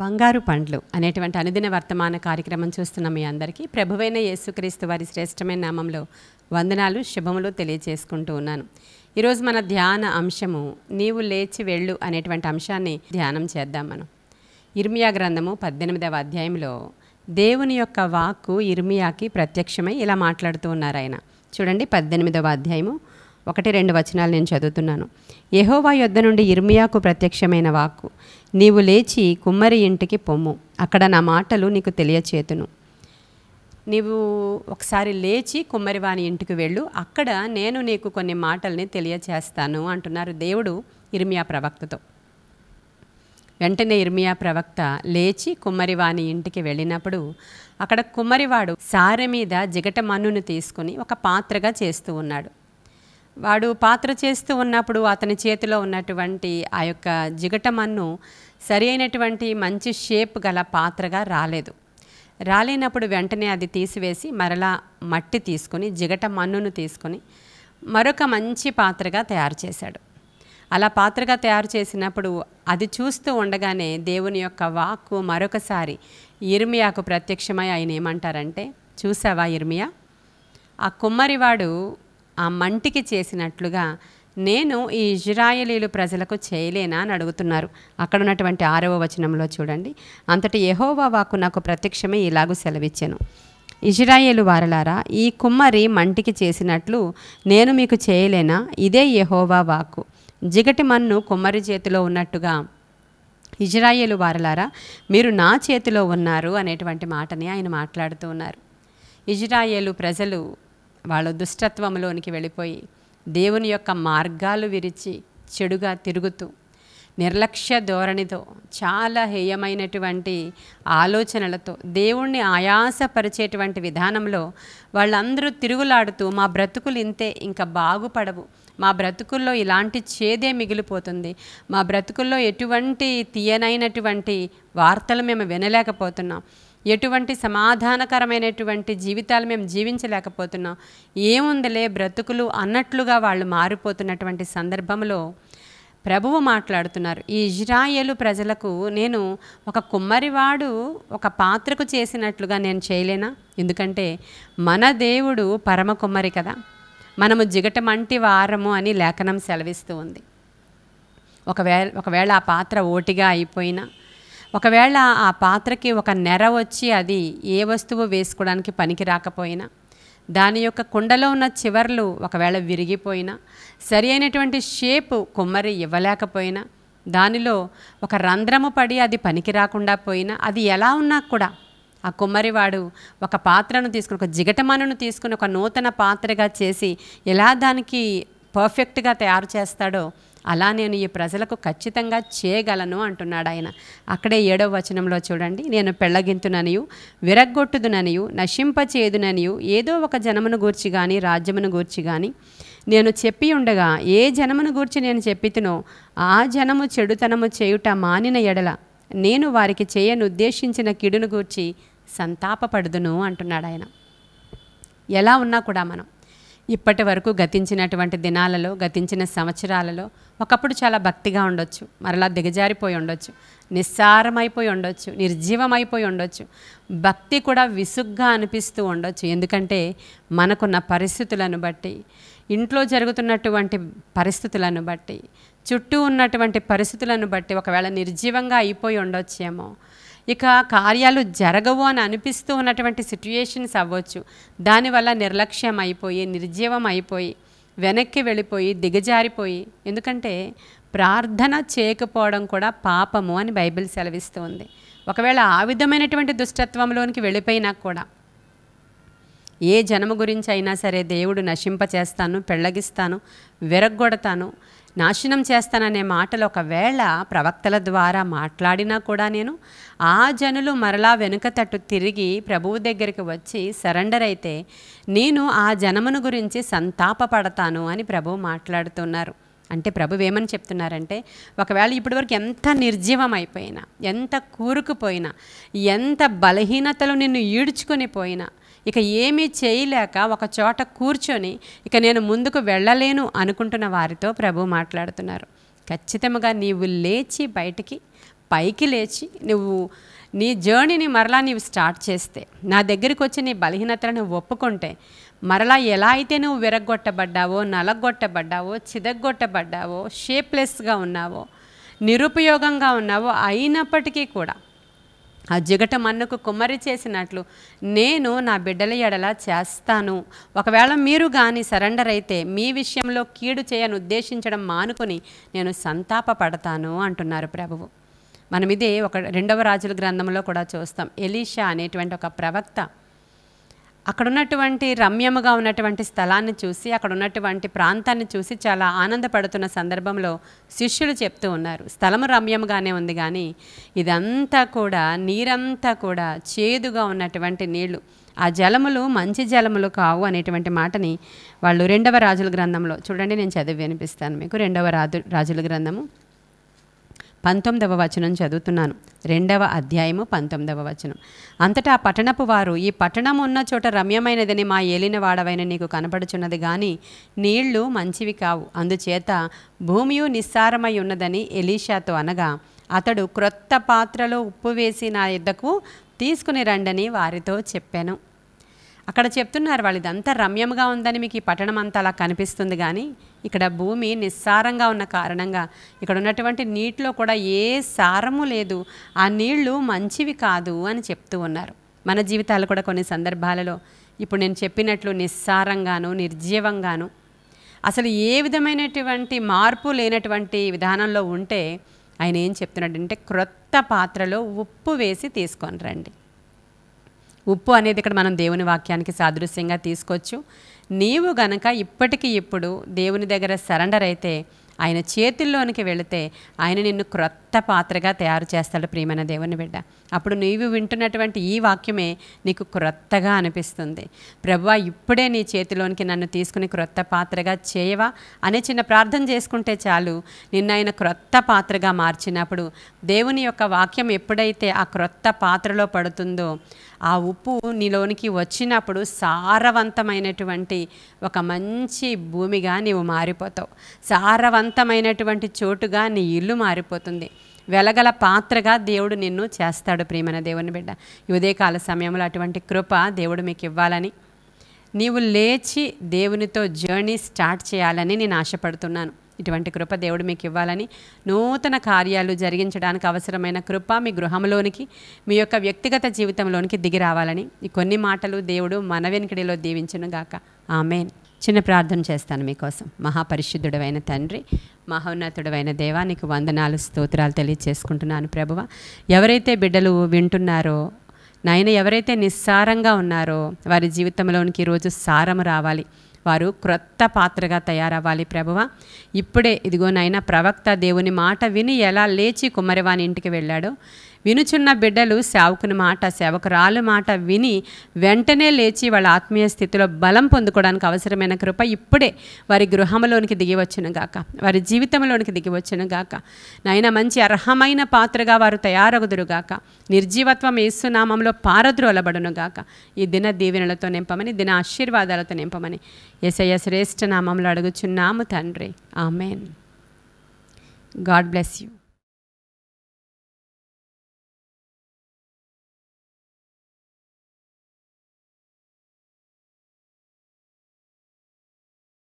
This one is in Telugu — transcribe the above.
బంగారు పండ్లు అనేటువంటి అనుదిన వర్తమాన కార్యక్రమం చూస్తున్న మీ అందరికీ ప్రభువైన యేసుక్రీస్తు వారి శ్రేష్టమైన నామంలో వందనాలు శుభములు తెలియజేసుకుంటూ ఉన్నాను ఈరోజు మన ధ్యాన అంశము నీవు లేచి వెళ్ళు అనేటువంటి అంశాన్ని ధ్యానం చేద్దాం మనం ఇర్మియా గ్రంథము పద్దెనిమిదవ అధ్యాయంలో దేవుని యొక్క వాక్కు ఇర్మియాకి ప్రత్యక్షమై ఇలా మాట్లాడుతూ ఉన్నారు ఆయన చూడండి పద్దెనిమిదవ అధ్యాయము ఒకటి రెండు వచనాలు నేను చదువుతున్నాను యహోవా యొద్ద నుండి ఇర్మియాకు ప్రత్యక్షమైన వాక్కు నీవు లేచి కుమ్మరి ఇంటికి పొమ్ము అక్కడ నా మాటలు నీకు తెలియచేతును నీవు ఒకసారి లేచి కుమ్మరివాని ఇంటికి వెళ్ళు అక్కడ నేను నీకు కొన్ని మాటల్ని తెలియచేస్తాను అంటున్నారు దేవుడు ఇర్మియా ప్రవక్తతో వెంటనే ఇర్మియా ప్రవక్త లేచి కుమ్మరివాణి ఇంటికి వెళ్ళినప్పుడు అక్కడ కుమ్మరివాడు సారె మీద జిగట మన్నును తీసుకుని ఒక పాత్రగా చేస్తూ ఉన్నాడు వాడు పాత్ర చేస్తూ ఉన్నప్పుడు అతని చేతిలో ఉన్నటువంటి ఆ యొక్క జిగటమన్ను సరి అయినటువంటి మంచి షేప్ గల పాత్రగా రాలేదు రాలేనప్పుడు వెంటనే అది తీసివేసి మరలా మట్టి తీసుకొని జిగట మన్నును తీసుకొని మరొక మంచి పాత్రగా తయారు చేశాడు అలా పాత్రగా తయారు చేసినప్పుడు అది చూస్తూ ఉండగానే దేవుని యొక్క వాక్కు మరొకసారి ఇర్మియాకు ప్రత్యక్షమై ఆయన ఏమంటారంటే చూసావా ఇర్మియా ఆ కుమ్మరివాడు ఆ మంటికి చేసినట్లుగా నేను ఈ ఇజ్రాయలీలు ప్రజలకు చేయలేనా అని అడుగుతున్నారు అక్కడ ఉన్నటువంటి ఆరవ వచనంలో చూడండి అంతటి యహోవా వాకు నాకు ప్రత్యక్షమే ఇలాగూ సెలవిచ్చాను ఇజ్రాయేలు వారలారా ఈ కుమ్మరి మంటికి చేసినట్లు నేను మీకు చేయలేనా ఇదే యహోవా వాకు జిగటి మన్ను కుమ్మరి చేతిలో ఉన్నట్టుగా ఇజ్రాయేలు వారలారా మీరు నా చేతిలో ఉన్నారు అనేటువంటి మాటని ఆయన మాట్లాడుతూ ఉన్నారు ఇజ్రాయేలు ప్రజలు వాళ్ళ దుష్టత్వంలోనికి వెళ్ళిపోయి దేవుని యొక్క మార్గాలు విరిచి చెడుగా తిరుగుతూ నిర్లక్ష్య ధోరణితో చాలా హేయమైనటువంటి ఆలోచనలతో దేవుణ్ణి ఆయాసపరిచేటువంటి విధానంలో వాళ్ళందరూ తిరుగులాడుతూ మా బ్రతుకులు ఇంతే ఇంకా బాగుపడవు మా బ్రతుకుల్లో ఇలాంటి చేదే మిగిలిపోతుంది మా బ్రతుకుల్లో ఎటువంటి తీయనైనటువంటి వార్తలు మేము వినలేకపోతున్నాం ఎటువంటి సమాధానకరమైనటువంటి జీవితాలు మేము జీవించలేకపోతున్నాం ఏముందిలే బ్రతుకులు అన్నట్లుగా వాళ్ళు మారిపోతున్నటువంటి సందర్భంలో ప్రభువు మాట్లాడుతున్నారు ఈ ఇజ్రాయేలు ప్రజలకు నేను ఒక కుమ్మరివాడు ఒక పాత్రకు చేసినట్లుగా నేను చేయలేనా ఎందుకంటే మన దేవుడు పరమ కుమ్మరి కదా మనము జిగటమంటి వారము అని లేఖనం సెలవిస్తూ ఉంది ఒకవేళ ఒకవేళ ఆ పాత్ర ఓటిగా అయిపోయినా ఒకవేళ ఆ పాత్రకి ఒక నెర వచ్చి అది ఏ వస్తువు వేసుకోవడానికి పనికి రాకపోయినా దాని యొక్క కుండలో ఉన్న చివర్లు ఒకవేళ విరిగిపోయినా సరి అయినటువంటి షేప్ కుమ్మరి ఇవ్వలేకపోయినా దానిలో ఒక రంధ్రము పడి అది పనికి రాకుండా పోయినా అది ఎలా ఉన్నా కూడా ఆ కుమ్మరివాడు ఒక పాత్రను తీసుకుని ఒక జిగటమనను తీసుకుని ఒక నూతన పాత్రగా చేసి ఎలా దానికి పర్ఫెక్ట్గా తయారు చేస్తాడో అలా నేను ఈ ప్రజలకు ఖచ్చితంగా చేయగలను అంటున్నాడు ఆయన అక్కడే ఏడవ వచనంలో చూడండి నేను పెళ్ళగింతుననియు విరగ్గొట్టుదుననియు నశింపచేదుననియు ఏదో ఒక జనమును గూర్చి కానీ రాజ్యమును గూర్చి కానీ నేను చెప్పి ఉండగా ఏ జనమును గూర్చి నేను చెప్పితునో ఆ జనము చెడుతనము చేయుట మానిన ఎడల నేను వారికి చేయను ఉద్దేశించిన కిడును గూర్చి సంతాపపడుదును అంటున్నాడు ఆయన ఎలా ఉన్నా కూడా మనం ఇప్పటి వరకు గతించినటువంటి దినాలలో గతించిన సంవత్సరాలలో ఒకప్పుడు చాలా భక్తిగా ఉండొచ్చు మరలా దిగజారిపోయి ఉండొచ్చు నిస్సారమైపోయి ఉండొచ్చు నిర్జీవమైపోయి ఉండొచ్చు భక్తి కూడా విసుగ్గా అనిపిస్తూ ఉండొచ్చు ఎందుకంటే మనకున్న పరిస్థితులను బట్టి ఇంట్లో జరుగుతున్నటువంటి పరిస్థితులను బట్టి చుట్టూ ఉన్నటువంటి పరిస్థితులను బట్టి ఒకవేళ నిర్జీవంగా అయిపోయి ఉండొచ్చేమో ఇక కార్యాలు జరగవు అని అనిపిస్తూ ఉన్నటువంటి సిట్యుయేషన్స్ అవ్వచ్చు దానివల్ల నిర్లక్ష్యం అయిపోయి నిర్జీవం అయిపోయి వెనక్కి వెళ్ళిపోయి దిగజారిపోయి ఎందుకంటే ప్రార్థన చేయకపోవడం కూడా పాపము అని బైబిల్ సెలవిస్తుంది ఉంది ఒకవేళ ఆ విధమైనటువంటి దుష్టత్వంలోనికి వెళ్ళిపోయినా కూడా ఏ జనము గురించి అయినా సరే దేవుడు నశింపచేస్తాను పెళ్ళగిస్తాను విరగ్గొడతాను నాశనం చేస్తాననే మాటలు ఒకవేళ ప్రవక్తల ద్వారా మాట్లాడినా కూడా నేను ఆ జనులు మరలా వెనుక తట్టు తిరిగి ప్రభువు దగ్గరికి వచ్చి సరెండర్ అయితే నేను ఆ జనమును గురించి సంతాపపడతాను అని ప్రభు మాట్లాడుతున్నారు అంటే ప్రభు ఏమని చెప్తున్నారంటే ఒకవేళ వరకు ఎంత నిర్జీవమైపోయినా ఎంత కూరుకుపోయినా ఎంత బలహీనతలు నిన్ను ఈడ్చుకొని పోయినా ఇక ఏమీ చేయలేక ఒక చోట కూర్చొని ఇక నేను ముందుకు వెళ్ళలేను అనుకుంటున్న వారితో ప్రభు మాట్లాడుతున్నారు ఖచ్చితంగా నీవు లేచి బయటికి పైకి లేచి నువ్వు నీ జర్నీని మరలా నీవు స్టార్ట్ చేస్తే నా దగ్గరికి వచ్చి నీ బలహీనతలను ఒప్పుకుంటే మరలా ఎలా అయితే నువ్వు విరగొట్టబడ్డావో నలగొట్టబడ్డావో చిదగొట్టబడ్డావో షేప్లెస్గా ఉన్నావో నిరుపయోగంగా ఉన్నావో అయినప్పటికీ కూడా ఆ జిగట మన్నుకు కుమ్మరి చేసినట్లు నేను నా బిడ్డల ఎడల చేస్తాను ఒకవేళ మీరు కానీ సరెండర్ అయితే మీ విషయంలో కీడు చేయను ఉద్దేశించడం మానుకొని నేను సంతాప పడతాను అంటున్నారు ప్రభువు మనం ఇదే ఒక రెండవ రాజుల గ్రంథంలో కూడా చూస్తాం ఎలీషా అనేటువంటి ఒక ప్రవక్త అక్కడ ఉన్నటువంటి రమ్యముగా ఉన్నటువంటి స్థలాన్ని చూసి అక్కడ ఉన్నటువంటి ప్రాంతాన్ని చూసి చాలా ఆనందపడుతున్న సందర్భంలో శిష్యులు చెప్తూ ఉన్నారు స్థలము రమ్యముగానే ఉంది కానీ ఇదంతా కూడా నీరంతా కూడా చేదుగా ఉన్నటువంటి నీళ్లు ఆ జలములు మంచి జలములు కావు అనేటువంటి మాటని వాళ్ళు రెండవ రాజుల గ్రంథంలో చూడండి నేను చదివి వినిపిస్తాను మీకు రెండవ రాజు రాజుల గ్రంథము పంతొమ్మిదవ వచనం చదువుతున్నాను రెండవ అధ్యాయము పంతొమ్మిదవ వచనం అంతటా పట్టణపు వారు ఈ పట్టణం ఉన్న చోట రమ్యమైనదని మా ఏలిన వాడవైన నీకు కనపడుచున్నది కానీ నీళ్లు మంచివి కావు అందుచేత భూమియు నిస్సారమై ఉన్నదని ఎలీషాతో అనగా అతడు క్రొత్త పాత్రలో ఉప్పు వేసి నా యుద్ధకు తీసుకుని రండని వారితో చెప్పాను అక్కడ చెప్తున్నారు వాళ్ళు ఇదంతా రమ్యంగా ఉందని మీకు ఈ పట్టణం అంతా అలా కనిపిస్తుంది కానీ ఇక్కడ భూమి నిస్సారంగా ఉన్న కారణంగా ఇక్కడ ఉన్నటువంటి నీటిలో కూడా ఏ సారము లేదు ఆ నీళ్లు మంచివి కాదు అని చెప్తూ ఉన్నారు మన జీవితాలు కూడా కొన్ని సందర్భాలలో ఇప్పుడు నేను చెప్పినట్లు నిస్సారంగాను నిర్జీవంగాను అసలు ఏ విధమైనటువంటి మార్పు లేనటువంటి విధానంలో ఉంటే ఆయన ఏం చెప్తున్నాడంటే క్రొత్త పాత్రలో ఉప్పు వేసి తీసుకొని రండి ఉప్పు అనేది ఇక్కడ మనం దేవుని వాక్యానికి సాదృశ్యంగా తీసుకోవచ్చు నీవు గనక ఇప్పటికి ఇప్పుడు దేవుని దగ్గర సరెండర్ అయితే ఆయన చేతుల్లోనికి వెళితే ఆయన నిన్ను క్రొత్త పాత్రగా తయారు చేస్తాడు ప్రియమైన దేవుని బిడ్డ అప్పుడు నీవు వింటున్నటువంటి ఈ వాక్యమే నీకు క్రొత్తగా అనిపిస్తుంది ప్రభు ఇప్పుడే నీ చేతిలోనికి నన్ను తీసుకుని క్రొత్త పాత్రగా చేయవా అనే చిన్న ప్రార్థన చేసుకుంటే చాలు నిన్న ఆయన క్రొత్త పాత్రగా మార్చినప్పుడు దేవుని యొక్క వాక్యం ఎప్పుడైతే ఆ క్రొత్త పాత్రలో పడుతుందో ఆ ఉప్పు నీలోనికి వచ్చినప్పుడు సారవంతమైనటువంటి ఒక మంచి భూమిగా నీవు మారిపోతావు సారవంత ప్రశాంతమైనటువంటి చోటుగా నీ ఇల్లు మారిపోతుంది వెలగల పాత్రగా దేవుడు నిన్ను చేస్తాడు ప్రియమైన దేవుని బిడ్డ ఉదయకాల సమయంలో అటువంటి కృప దేవుడు మీకు ఇవ్వాలని నీవు లేచి దేవునితో జర్నీ స్టార్ట్ చేయాలని నేను ఆశపడుతున్నాను ఇటువంటి కృప దేవుడు మీకు ఇవ్వాలని నూతన కార్యాలు జరిగించడానికి అవసరమైన కృప మీ గృహంలోనికి మీ యొక్క వ్యక్తిగత జీవితంలోనికి దిగి రావాలని ఈ కొన్ని మాటలు దేవుడు మన వెనుకడిలో దీవించను గాక ఆమెన్ చిన్న ప్రార్థన చేస్తాను మీకోసం మహాపరిశుద్ధుడైన తండ్రి మహోన్నతుడైన దేవానికి వందనాలు స్తోత్రాలు తెలియచేసుకుంటున్నాను ప్రభువ ఎవరైతే బిడ్డలు వింటున్నారో నాయన ఎవరైతే నిస్సారంగా ఉన్నారో వారి జీవితంలోనికి ఈరోజు సారము రావాలి వారు క్రొత్త పాత్రగా తయారవ్వాలి ప్రభువ ఇప్పుడే ఇదిగో నాయన ప్రవక్త దేవుని మాట విని ఎలా లేచి కుమ్మరివాని ఇంటికి వెళ్ళాడో వినుచున్న బిడ్డలు సేవకుని మాట సేవకురాలు మాట విని వెంటనే లేచి వాళ్ళ ఆత్మీయ స్థితిలో బలం పొందుకోవడానికి అవసరమైన కృప ఇప్పుడే వారి గృహంలోనికి దిగివచ్చును గాక వారి జీవితంలోనికి దిగివచ్చును గాక నాయన మంచి అర్హమైన పాత్రగా వారు తయారగుదురుగాక నిర్జీవత్వం ఏసునామంలో పారద్రోలబడును గాక ఈ దిన దీవెనలతో నింపమని దిన ఆశీర్వాదాలతో నింపమని ఎస్ఐ శ్రేష్ఠ నామంలో అడుగుచున్నాము తండ్రి ఆమెన్ గాడ్ బ్లెస్ యూ